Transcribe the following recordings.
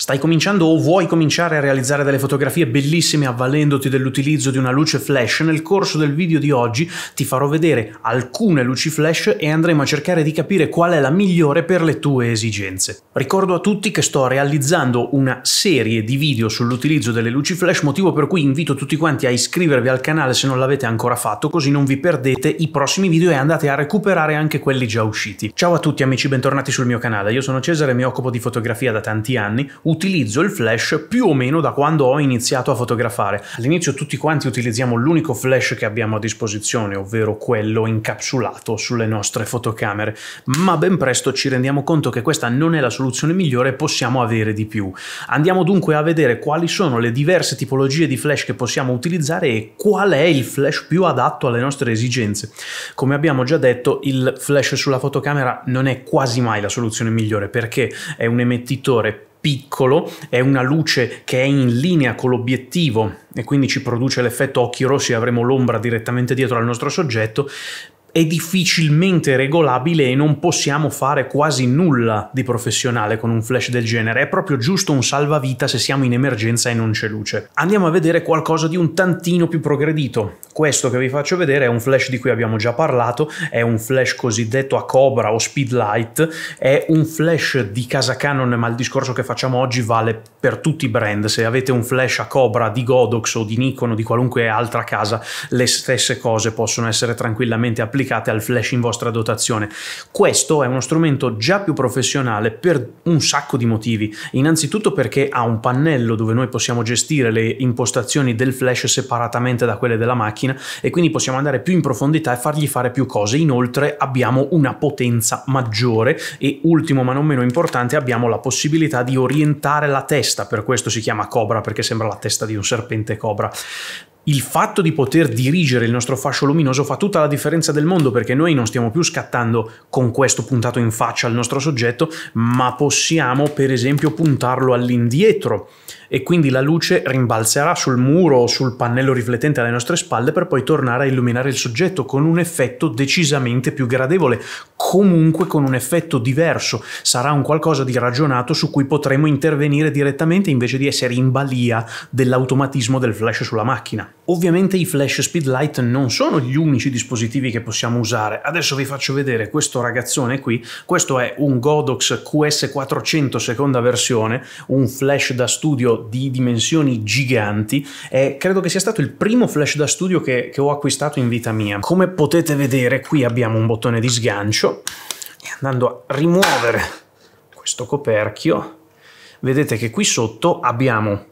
Stai cominciando o vuoi cominciare a realizzare delle fotografie bellissime avvalendoti dell'utilizzo di una luce flash? Nel corso del video di oggi ti farò vedere alcune luci flash e andremo a cercare di capire qual è la migliore per le tue esigenze. Ricordo a tutti che sto realizzando una serie di video sull'utilizzo delle luci flash, motivo per cui invito tutti quanti a iscrivervi al canale se non l'avete ancora fatto, così non vi perdete i prossimi video e andate a recuperare anche quelli già usciti. Ciao a tutti amici, bentornati sul mio canale. Io sono Cesare e mi occupo di fotografia da tanti anni utilizzo il flash più o meno da quando ho iniziato a fotografare. All'inizio tutti quanti utilizziamo l'unico flash che abbiamo a disposizione, ovvero quello incapsulato sulle nostre fotocamere, ma ben presto ci rendiamo conto che questa non è la soluzione migliore, possiamo avere di più. Andiamo dunque a vedere quali sono le diverse tipologie di flash che possiamo utilizzare e qual è il flash più adatto alle nostre esigenze. Come abbiamo già detto, il flash sulla fotocamera non è quasi mai la soluzione migliore perché è un emettitore piccolo, è una luce che è in linea con l'obiettivo e quindi ci produce l'effetto occhi rossi, avremo l'ombra direttamente dietro al nostro soggetto, è difficilmente regolabile e non possiamo fare quasi nulla di professionale con un flash del genere, è proprio giusto un salvavita se siamo in emergenza e non c'è luce. Andiamo a vedere qualcosa di un tantino più progredito. Questo che vi faccio vedere è un flash di cui abbiamo già parlato, è un flash cosiddetto a cobra o speedlight, è un flash di casa Canon, ma il discorso che facciamo oggi vale per tutti i brand. Se avete un flash a cobra di Godox o di Nikon o di qualunque altra casa, le stesse cose possono essere tranquillamente applicate applicate al flash in vostra dotazione. Questo è uno strumento già più professionale per un sacco di motivi. Innanzitutto perché ha un pannello dove noi possiamo gestire le impostazioni del flash separatamente da quelle della macchina e quindi possiamo andare più in profondità e fargli fare più cose. Inoltre abbiamo una potenza maggiore e ultimo ma non meno importante abbiamo la possibilità di orientare la testa, per questo si chiama cobra perché sembra la testa di un serpente cobra il fatto di poter dirigere il nostro fascio luminoso fa tutta la differenza del mondo perché noi non stiamo più scattando con questo puntato in faccia al nostro soggetto, ma possiamo per esempio puntarlo all'indietro e quindi la luce rimbalzerà sul muro o sul pannello riflettente alle nostre spalle per poi tornare a illuminare il soggetto con un effetto decisamente più gradevole, comunque con un effetto diverso, sarà un qualcosa di ragionato su cui potremo intervenire direttamente invece di essere in balia dell'automatismo del flash sulla macchina. Ovviamente i flash speedlight non sono gli unici dispositivi che possiamo usare. Adesso vi faccio vedere questo ragazzone qui. Questo è un Godox QS400 seconda versione, un flash da studio di dimensioni giganti e credo che sia stato il primo flash da studio che, che ho acquistato in vita mia. Come potete vedere qui abbiamo un bottone di sgancio e andando a rimuovere questo coperchio vedete che qui sotto abbiamo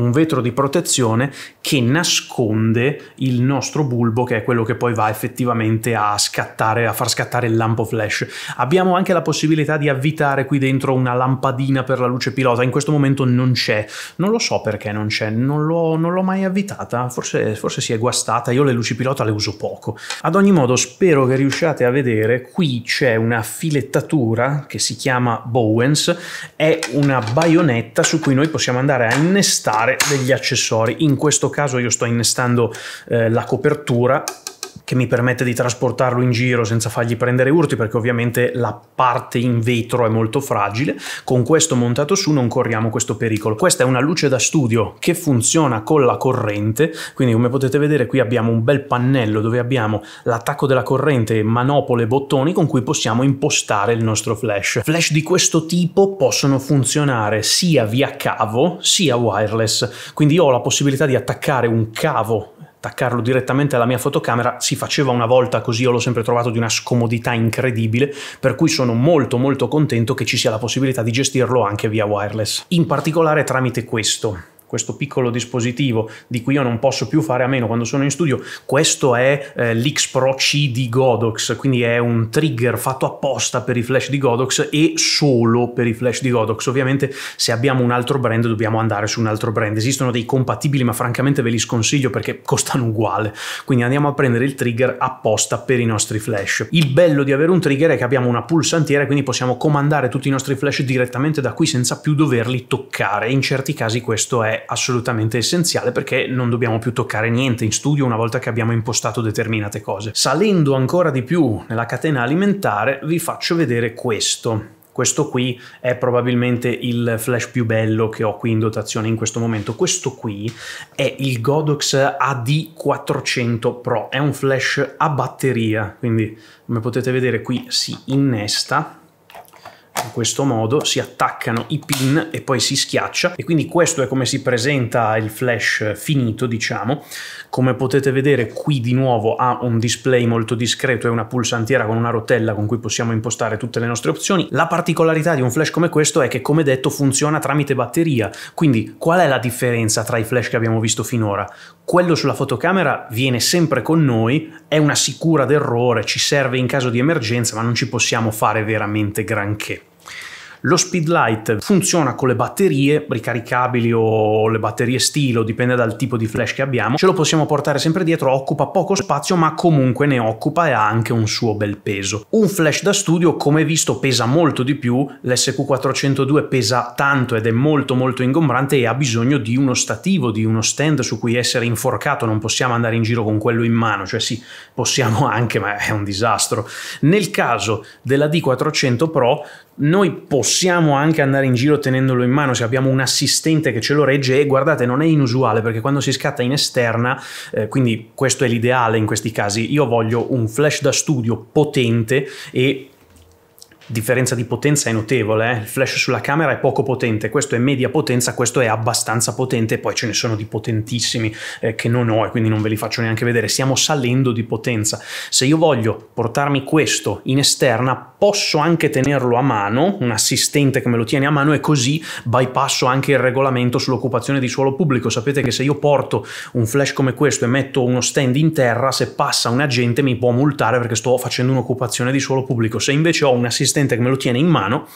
un vetro di protezione che nasconde il nostro bulbo che è quello che poi va effettivamente a scattare, a far scattare il lampo flash. Abbiamo anche la possibilità di avvitare qui dentro una lampadina per la luce pilota, in questo momento non c'è, non lo so perché non c'è, non l'ho, mai avvitata, forse, forse si è guastata, io le luci pilota le uso poco. Ad ogni modo spero che riusciate a vedere, qui c'è una filettatura che si chiama Bowens, è una baionetta su cui noi possiamo andare a innestare fare degli accessori. In questo caso io sto innestando eh, la copertura che mi permette di trasportarlo in giro senza fargli prendere urti perché ovviamente la parte in vetro è molto fragile. Con questo montato su non corriamo questo pericolo. Questa è una luce da studio che funziona con la corrente, quindi come potete vedere qui abbiamo un bel pannello dove abbiamo l'attacco della corrente, manopole, bottoni con cui possiamo impostare il nostro flash. Flash di questo tipo possono funzionare sia via cavo sia wireless, quindi ho la possibilità di attaccare un cavo attaccarlo direttamente alla mia fotocamera si faceva una volta così io l'ho sempre trovato di una scomodità incredibile per cui sono molto molto contento che ci sia la possibilità di gestirlo anche via wireless in particolare tramite questo questo piccolo dispositivo di cui io non posso più fare a meno quando sono in studio, questo è eh, l'X Pro C di Godox, quindi è un trigger fatto apposta per i flash di Godox e solo per i flash di Godox. Ovviamente se abbiamo un altro brand dobbiamo andare su un altro brand, esistono dei compatibili ma francamente ve li sconsiglio perché costano uguale, quindi andiamo a prendere il trigger apposta per i nostri flash. Il bello di avere un trigger è che abbiamo una pulsantiera quindi possiamo comandare tutti i nostri flash direttamente da qui senza più doverli toccare, in certi casi questo è assolutamente essenziale perché non dobbiamo più toccare niente in studio una volta che abbiamo impostato determinate cose. Salendo ancora di più nella catena alimentare vi faccio vedere questo. Questo qui è probabilmente il flash più bello che ho qui in dotazione in questo momento. Questo qui è il Godox AD400 Pro, è un flash a batteria, quindi come potete vedere qui si innesta in questo modo si attaccano i pin e poi si schiaccia e quindi questo è come si presenta il flash finito diciamo come potete vedere qui di nuovo ha un display molto discreto e una pulsantiera con una rotella con cui possiamo impostare tutte le nostre opzioni la particolarità di un flash come questo è che come detto funziona tramite batteria quindi qual è la differenza tra i flash che abbiamo visto finora quello sulla fotocamera viene sempre con noi è una sicura d'errore ci serve in caso di emergenza ma non ci possiamo fare veramente granché lo Speedlight funziona con le batterie ricaricabili o le batterie stilo, dipende dal tipo di flash che abbiamo. Ce lo possiamo portare sempre dietro, occupa poco spazio ma comunque ne occupa e ha anche un suo bel peso. Un flash da studio come visto pesa molto di più, l'SQ402 pesa tanto ed è molto molto ingombrante e ha bisogno di uno stativo, di uno stand su cui essere inforcato, non possiamo andare in giro con quello in mano, cioè sì, possiamo anche ma è un disastro. Nel caso della D400 Pro noi possiamo anche andare in giro tenendolo in mano se abbiamo un assistente che ce lo regge e guardate non è inusuale perché quando si scatta in esterna eh, quindi questo è l'ideale in questi casi io voglio un flash da studio potente e differenza di potenza è notevole, eh? il flash sulla camera è poco potente, questo è media potenza, questo è abbastanza potente, poi ce ne sono di potentissimi eh, che non ho e quindi non ve li faccio neanche vedere, stiamo salendo di potenza. Se io voglio portarmi questo in esterna, posso anche tenerlo a mano, un assistente che me lo tiene a mano e così bypasso anche il regolamento sull'occupazione di suolo pubblico. Sapete che se io porto un flash come questo e metto uno stand in terra, se passa un agente mi può multare perché sto facendo un'occupazione di suolo pubblico. Se invece ho un assistente assistente che me lo tiene in mano,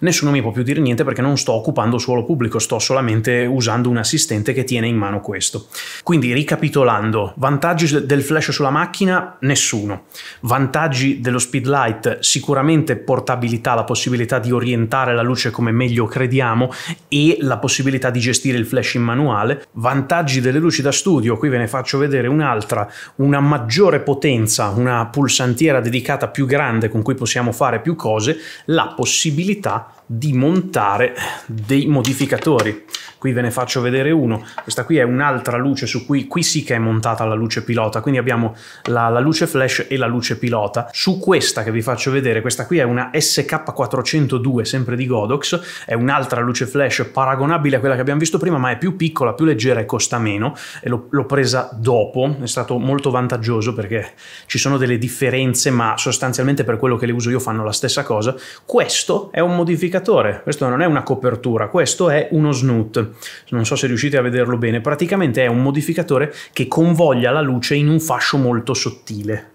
nessuno mi può più dire niente perché non sto occupando suolo pubblico, sto solamente usando un assistente che tiene in mano questo. Quindi ricapitolando, vantaggi del flash sulla macchina nessuno, vantaggi dello speed light? sicuramente portabilità, la possibilità di orientare la luce come meglio crediamo e la possibilità di gestire il flash in manuale, vantaggi delle luci da studio, qui ve ne faccio vedere un'altra, una maggiore potenza, una pulsantiera dedicata più grande con cui possiamo fare più cose la possibilità di montare dei modificatori. Qui ve ne faccio vedere uno, questa qui è un'altra luce su cui qui sì che è montata la luce pilota, quindi abbiamo la, la, luce flash e la luce pilota. Su questa che vi faccio vedere, questa qui è una SK402 sempre di Godox, è un'altra luce flash paragonabile a quella che abbiamo visto prima ma è più piccola, più leggera e costa meno e l'ho presa dopo, è stato molto vantaggioso perché ci sono delle differenze ma sostanzialmente per quello che le uso io fanno la stessa cosa. Questo è un modificatore indicatore, questo non è una copertura, questo è uno snoot. Non so se riuscite a vederlo bene, praticamente è un modificatore che convoglia la luce in un fascio molto sottile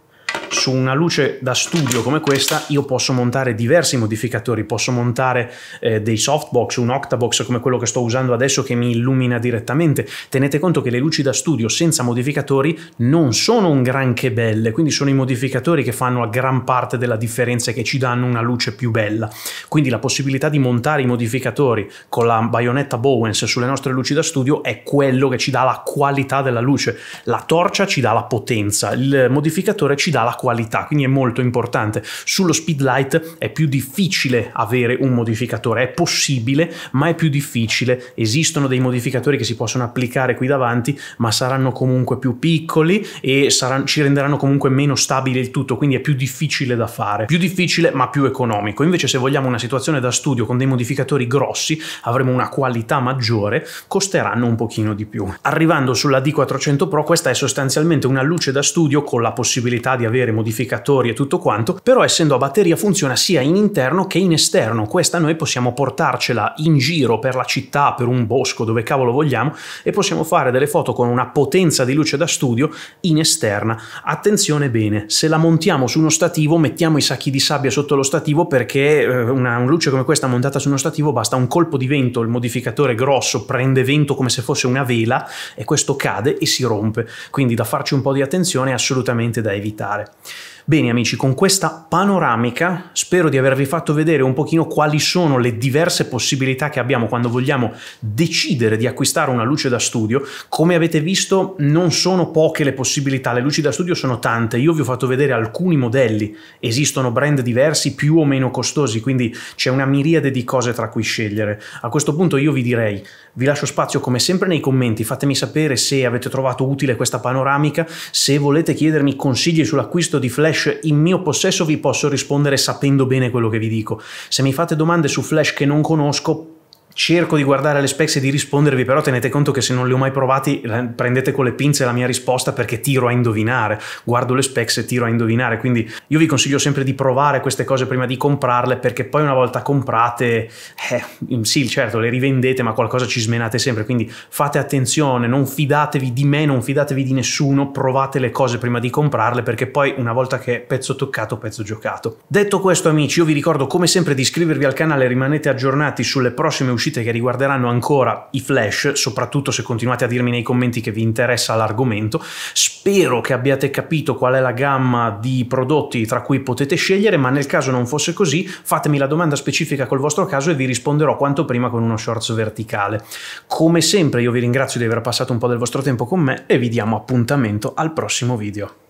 su una luce da studio come questa io posso montare diversi modificatori, posso montare eh, dei softbox, un octabox come quello che sto usando adesso che mi illumina direttamente. Tenete conto che le luci da studio senza modificatori non sono un granché belle, quindi sono i modificatori che fanno a gran parte della differenza e che ci danno una luce più bella. Quindi la possibilità di montare i modificatori con la baionetta Bowens sulle nostre luci da studio è quello che ci dà la qualità della luce. La torcia ci dà la potenza, il modificatore ci dà la qualità qualità, quindi è molto importante. Sullo Speedlight è più difficile avere un modificatore, è possibile, ma è più difficile. Esistono dei modificatori che si possono applicare qui davanti, ma saranno comunque più piccoli e saranno, ci renderanno comunque meno stabile il tutto, quindi è più difficile da fare. Più difficile, ma più economico. Invece se vogliamo una situazione da studio con dei modificatori grossi, avremo una qualità maggiore, costeranno un pochino di più. Arrivando sulla D400 Pro, questa è sostanzialmente una luce da studio con la possibilità di avere modificatori e tutto quanto, però essendo a batteria funziona sia in interno che in esterno. Questa noi possiamo portarcela in giro per la città, per un bosco, dove cavolo vogliamo, e possiamo fare delle foto con una potenza di luce da studio in esterna. Attenzione bene, se la montiamo su uno stativo mettiamo i sacchi di sabbia sotto lo stativo perché eh, una, luce come questa montata su uno stativo basta un colpo di vento, il modificatore grosso prende vento come se fosse una vela e questo cade e si rompe. Quindi da farci un po' di attenzione è assolutamente da evitare. Bene amici, con questa panoramica spero di avervi fatto vedere un pochino quali sono le diverse possibilità che abbiamo quando vogliamo decidere di acquistare una luce da studio. Come avete visto non sono poche le possibilità, le luci da studio sono tante, io vi ho fatto vedere alcuni modelli, esistono brand diversi più o meno costosi, quindi c'è una miriade di cose tra cui scegliere. A questo punto io vi direi vi lascio spazio come sempre nei commenti, fatemi sapere se avete trovato utile questa panoramica, se volete chiedermi consigli sull'acquisto di Flash in mio possesso vi posso rispondere sapendo bene quello che vi dico. Se mi fate domande su Flash che non conosco cerco di guardare le specs e di rispondervi, però tenete conto che se non le ho mai provati prendete con le pinze la mia risposta perché tiro a indovinare, guardo le specs e tiro a indovinare, quindi io vi consiglio sempre di provare queste cose prima di comprarle perché poi una volta comprate, eh, mm, sì certo le rivendete ma qualcosa ci smenate sempre, quindi fate attenzione, non fidatevi di me, non fidatevi di nessuno, provate le cose prima di comprarle perché poi una volta che pezzo toccato, pezzo giocato. Detto questo amici, io vi ricordo come sempre di iscrivervi al canale, rimanete aggiornati sulle prossime uscite uscite che riguarderanno ancora i flash, soprattutto se continuate a dirmi nei commenti che vi interessa l'argomento. Spero che abbiate capito qual è la gamma di prodotti tra cui potete scegliere, ma nel caso non fosse così, fatemi la domanda specifica col vostro caso e vi risponderò quanto prima con uno shorts verticale. Come sempre io vi ringrazio di aver passato un po' del vostro tempo con me e vi diamo appuntamento al prossimo video.